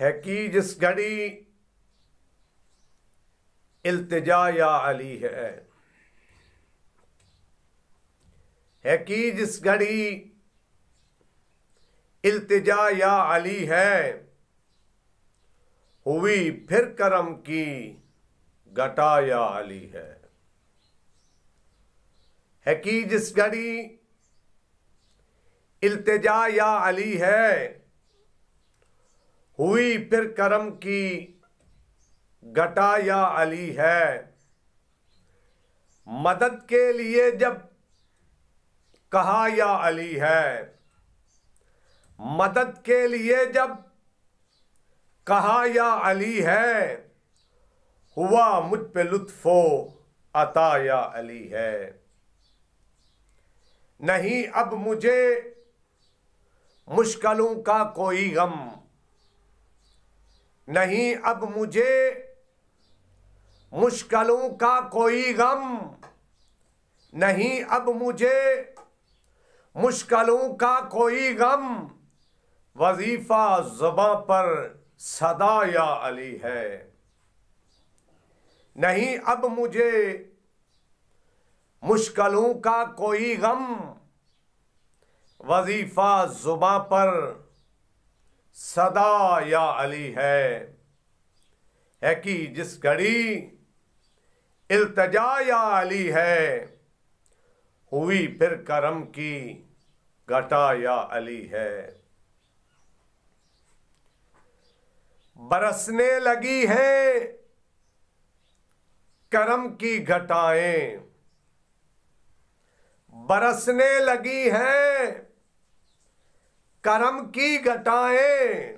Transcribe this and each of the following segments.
ہے کی جس گھڑی التجا یا علی ہے ہے کی جس گھڑی التجا یا علی ہے ہوئی پھر کرم کی گٹا یا علی ہے ہے کی جس گھڑی التجا یا علی ہے ہوئی پھر کرم کی گٹا یا علی ہے مدد کے لیے جب کہا یا علی ہے مدد کے لیے جب کہا یا علی ہے ہوا مجھ پہ لطف و عطا یا علی ہے نہیں اب مجھے مشکلوں کا کوئی غم نہیں اب مجھے مشکلوں کا کوئی غم نہیں اب مجھے مشکلوں کا کوئی غم وظیفہ زباں پر صدا یا علی ہے نہیں اب مجھے مشکلوں کا کوئی غم وظیفہ زباں پر صدا یا علی ہے کہ جس گھڑی التجا یا علی ہے ہوئی پھر کرم کی گٹا یا علی ہے برسنے لگی ہے کرم کی گھٹائیں برسنے لگی ہے کرم کی گٹائیں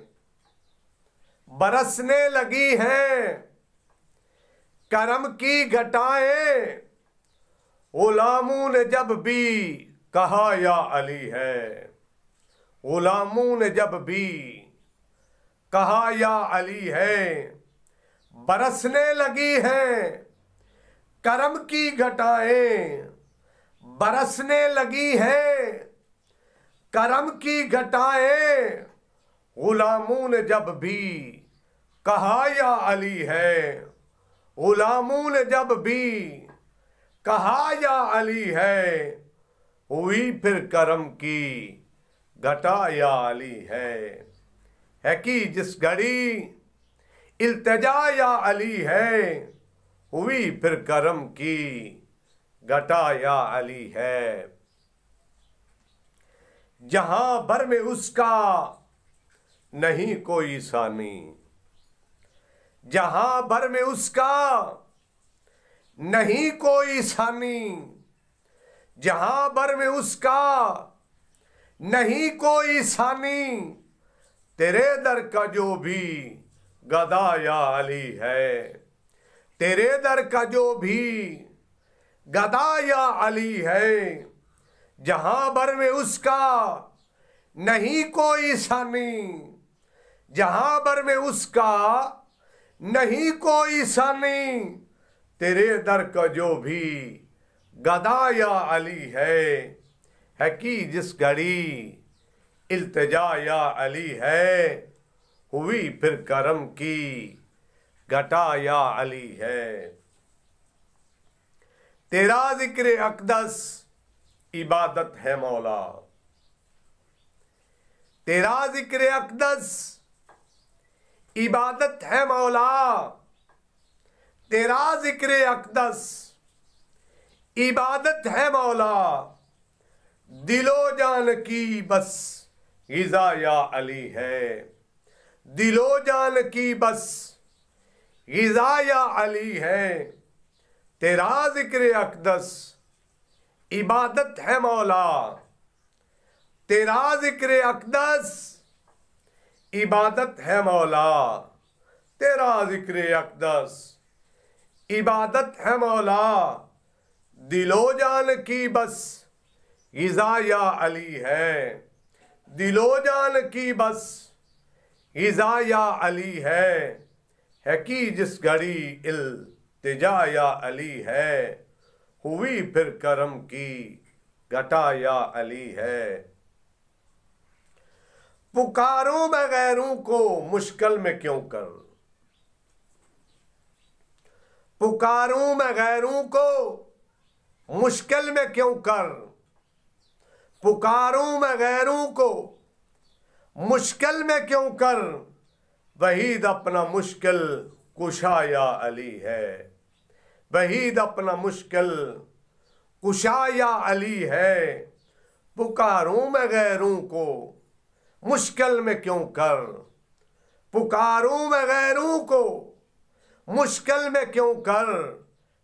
برسنے لگی ہیں کرم کی گٹائیں نے جب بھی کہا یا علی ہے غلاموں نے جب بھی کہا یا علی ہے برسنے لگی ہے کرم کی گھٹائیں برسنے لگی ہے کرم کی گھٹائیں غلاموں نے جب بھی کہا یا علی ہے غلاموں نے جب بھی کہا یا علی ہے ہوئی پھر کرم کی گھٹا یا علی ہے ہے کہ جس گھڑی التجا یا علی ہے ہوئی پھر کرم کی گھٹا یا علی ہے جہاں بھر میں اس کا نہیں کوئی ثانی جہاں بھر میں اس کا نہیں کوئی ثانی جہاں بھر میں اس کا نہیں کوئی ثانی تیرے در کا جو بھی گدا یا علی ہے تیرے در کا جو بھی گدا یا علی ہے جہاں بر میں اس کا نہیں کوئی ثانی جہاں بر میں اس کا نہیں کوئی ثانی تیرے در کا جو بھی گدا یا علی ہے ہے کی جس گھڑی التجا یا علی ہے ہوئی پھر کرم کی گھٹا یا علی ہے تیرا ذکر اقدس عبادت ہے مولا تیرا ذکر اقدس عبادت ہے مولا تیرا ذکر اقدس عبادت ہے مولا دل و جان کی بس غذا یا علی ہے دل و جان کی بس غذا یا علی ہے تیرا ذکر اقدس عبادت ہے مولا تیرا ذکر اقدس عبادت ہے مولا تیرا ذکر اقدس عبادت ہے مولا دل و جان کی بس غذا یا علی ہے دل و جان کی بس غذا یا علی ہے ہے کی جس گھڑی التجا یا علی ہے ہوئی پھر کرم کی گٹا یا علی ہے پکاروں بغیروں کو مشکل میں کیوں کر پکاروں بغیروں کو مشکل میں کیوں کر پکاروں بغیروں کو مشکل میں کیوں کر وحید اپنا مشکل کشا یا علی ہے وحید اپنا مشکل کشا یا علی ہے پکاروں میں غیروں کو مشکل میں کیوں کر پکاروں میں غیروں کو مشکل میں کیوں کر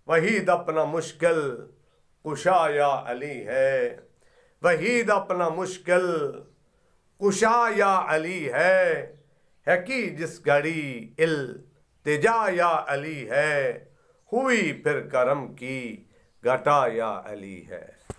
وحید اپنا مشکل کشا یا علی ہے وحید اپنا مشکل کشا یا علی ہے ہے کہ جس گھڑی ال تجا یا علی ہے ہوئی پھر کرم کی گٹا یا علی ہے